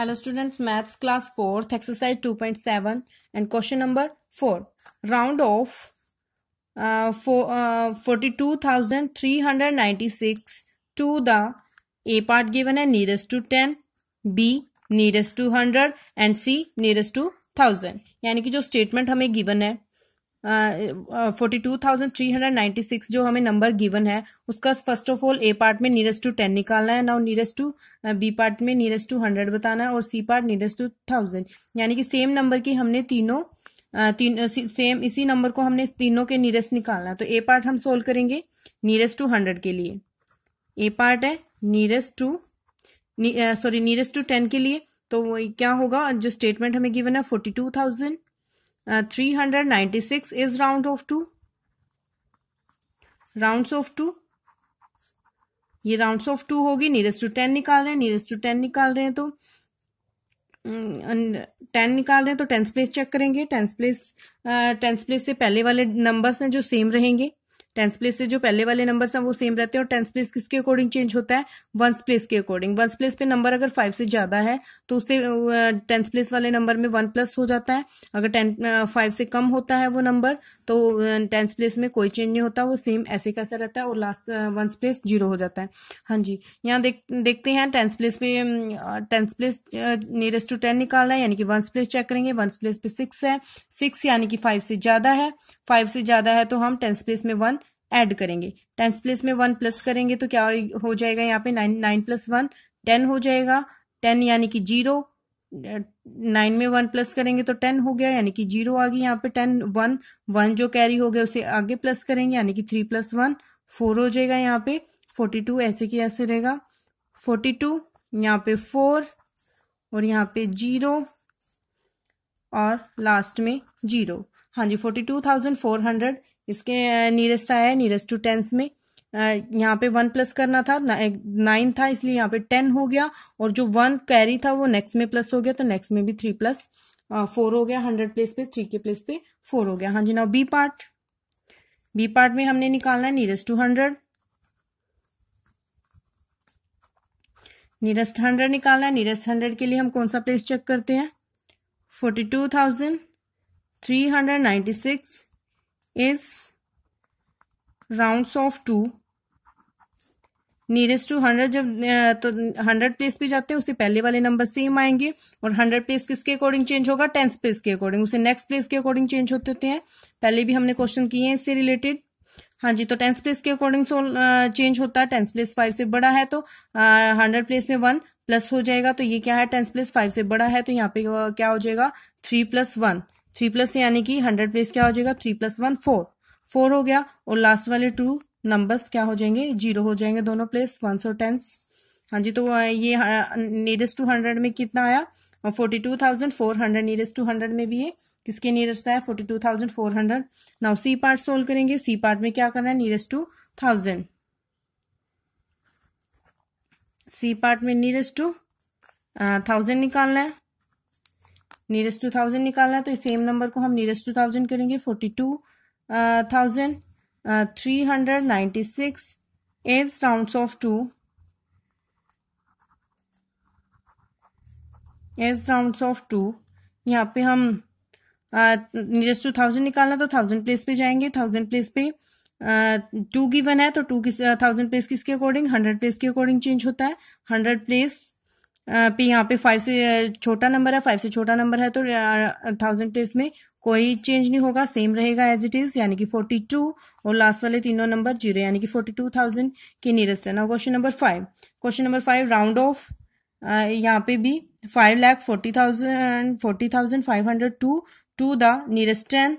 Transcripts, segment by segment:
hello students maths class fourth exercise two point seven and question number four round off forty two thousand three hundred ninety six to the A part given है nearest to ten B nearest to hundred and C nearest to thousand यानी कि जो statement हमें given है forty two thousand three hundred ninety six जो हमें number given है उसका first of all A part में नीरेस्ट टू टेन निकालना है now nearest to B part में नीरेस्ट टू हंड्रेड बताना है और C part nearest to thousand यानी कि सेम नंबर की हमने तीनों तीन सेम इसी नंबर को हमने तीनों के नीरेस्ट निकालना है तो ए पार्ट हम सोल्व करेंगे नीरेस्ट टू हंड्रेड के लिए ए पार्ट है nearest to sorry nearest to ten के लिए तो क्या होगा जो स्टेटमेंट हमें गिवन है forty two thousand 396 uh, is round of 2 rounds of to ये rounds of टू होगी nearest to टेन निकाल रहे हैं nearest to टेन निकाल रहे हैं तो टेन हम्म, निकाल रहे हैं तो टेंथ प्लेस चेक करेंगे टेंथ प्लेस टेंथ प्लेस से पहले वाले नंबर्स हैं जो सेम रहेंगे टेंस प्लेस से जो पहले वाले नंबर हैं वो सेम रहते हैं और टेंस प्लेस किसके अकॉर्डिंग चेंज होता है वंस प्लेस के अकॉर्डिंग वंस प्लेस पे नंबर अगर फाइव से ज्यादा है तो उससे टेंस प्लेस वाले नंबर में वन प्लस हो जाता है अगर टें फाइव से कम होता है वो नंबर तो टेंस प्लेस में कोई चेंज नहीं होता वो सेम ऐसे कैसा रहता है और लास्ट वंस प्लेस जीरो हो जाता है हाँ जी यहाँ देख देखते हैं टेंस प्लेस पे tens place nearest to ten निकालना है यानी कि वंस प्लेस चेक करेंगे वंस प्लेस पे सिक्स है सिक्स यानी कि फाइव से ज्यादा है फाइव से ज्यादा है तो हम टेंस प्लेस में वन ऐड करेंगे टेंस प्लेस में वन प्लस करेंगे तो क्या हो जाएगा यहाँ पे nine nine plus one ten हो जाएगा टेन यानी कि जीरो नाइन में वन प्लस करेंगे तो टेन हो गया यानी कि जीरो आ गई यहाँ पे टेन वन वन जो कैरी हो गया उसे आगे प्लस करेंगे यानी कि थ्री प्लस वन फोर हो जाएगा यहाँ पे फोर्टी टू ऐसे की ऐसे रहेगा फोर्टी टू यहाँ पे फोर और यहाँ पे जीरो और लास्ट में जीरो हाँ जी forty two thousand four hundred इसके नीरेस्ट आया है नीरेस्ट टू टेंस में यहाँ पे वन प्लस करना था नाइन था इसलिए यहाँ पे टेन हो गया और जो वन कैरी था वो नेक्स्ट में प्लस हो गया तो नेक्स्ट में भी थ्री प्लस फोर हो गया हंड्रेड प्लेस पे थ्री के प्लेस पे फोर हो गया हाँ जी ना बी पार्ट बी पार्ट में हमने निकालना है nearest to hundred nearest hundred निकालना है नीरेस्ट हंड्रेड के लिए हम कौन सा प्लेस चेक करते हैं forty two thousand three hundred ninety six is rounds of to nearest to hundred जब तो हंड्रेड प्लेस पे जाते हैं उसे पहले वाले नंबर सेम आएंगे और हंड्रेड प्लेस किसके अकॉर्डिंग चेंज होगा टेंथ प्लेस के अकॉर्डिंग उसे नेक्स्ट प्लेस के अकॉर्डिंग चेंज होते होते हैं पहले भी हमने क्वेश्चन किए हैं इससे रिलेटेड हाँ जी तो टेंथ प्लेस के अकॉर्डिंग चेंज होता है टेंथ प्लेस फाइव से बड़ा है तो हंड्रेड प्लेस में वन प्लस हो जाएगा तो ये क्या है टेंथ प्लेस फाइव से बड़ा है तो यहाँ पे क्या हो जाएगा three plus one three plus यानी कि हंड्रेड प्लेस क्या हो जाएगा three plus one four four हो गया और लास्ट वाले टू नंबर्स क्या हो जाएंगे जीरो हो जाएंगे दोनों प्लेस वन सो टेंस हाँ जी तो ये नीरेस्ट टू हंड्रेड में कितना आया forty two thousand four hundred nearest to hundred में भी ये किसके नीरेस्ट आया forty two thousand four hundred now C part solve करेंगे सी पार्ट में क्या करना है nearest to thousand C part में नीरेस्ट टू थाउजेंड निकालना है नियरेस्ट टू थाउजेंड निकालना है तो सेम नंबर को हम नियरेस्ट टू थाउजेंड करेंगे forty two thousand three hundred ninety six as round off to as round off to यहाँ पे हम नियरेस्ट टू थाउजेंड निकालना तो थाउजेंड प्लेस पे जाएंगे थाउजेंड प्लेस पे टू uh, गिवन है तो टू किस थाउजेंड uh, प्लेस किसके अकॉर्डिंग हंड्रेड प्लेस के अकॉर्डिंग चेंज होता है हंड्रेड प्लेस पे यहाँ पे फाइव से छोटा नंबर है फाइव से छोटा नंबर है तो थाउजेंड टेज में कोई चेंज नहीं होगा सेम रहेगा एज इट इज यानी कि फोर्टी टू और लास्ट वाले तीनों नंबर जीरो यानी कि फोर्टी टू थाउजेंड के नियरेस्ट है ना question number five question number five round off यहाँ पे भी five lakh forty thousand forty thousand five hundred two to the nearest ten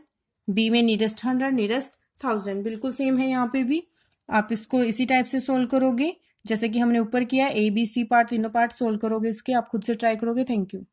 B में नियरेस्ट हंड्रेड नियरेस्ट थाउजेंड बिल्कुल सेम है यहाँ पे भी आप इसको इसी टाइप से सोल्व करोगे जैसे कि हमने ऊपर किया ए बी सी पार्ट तीनों पार्ट सोल्व करोगे इसके आप खुद से ट्राई करोगे थैंक यू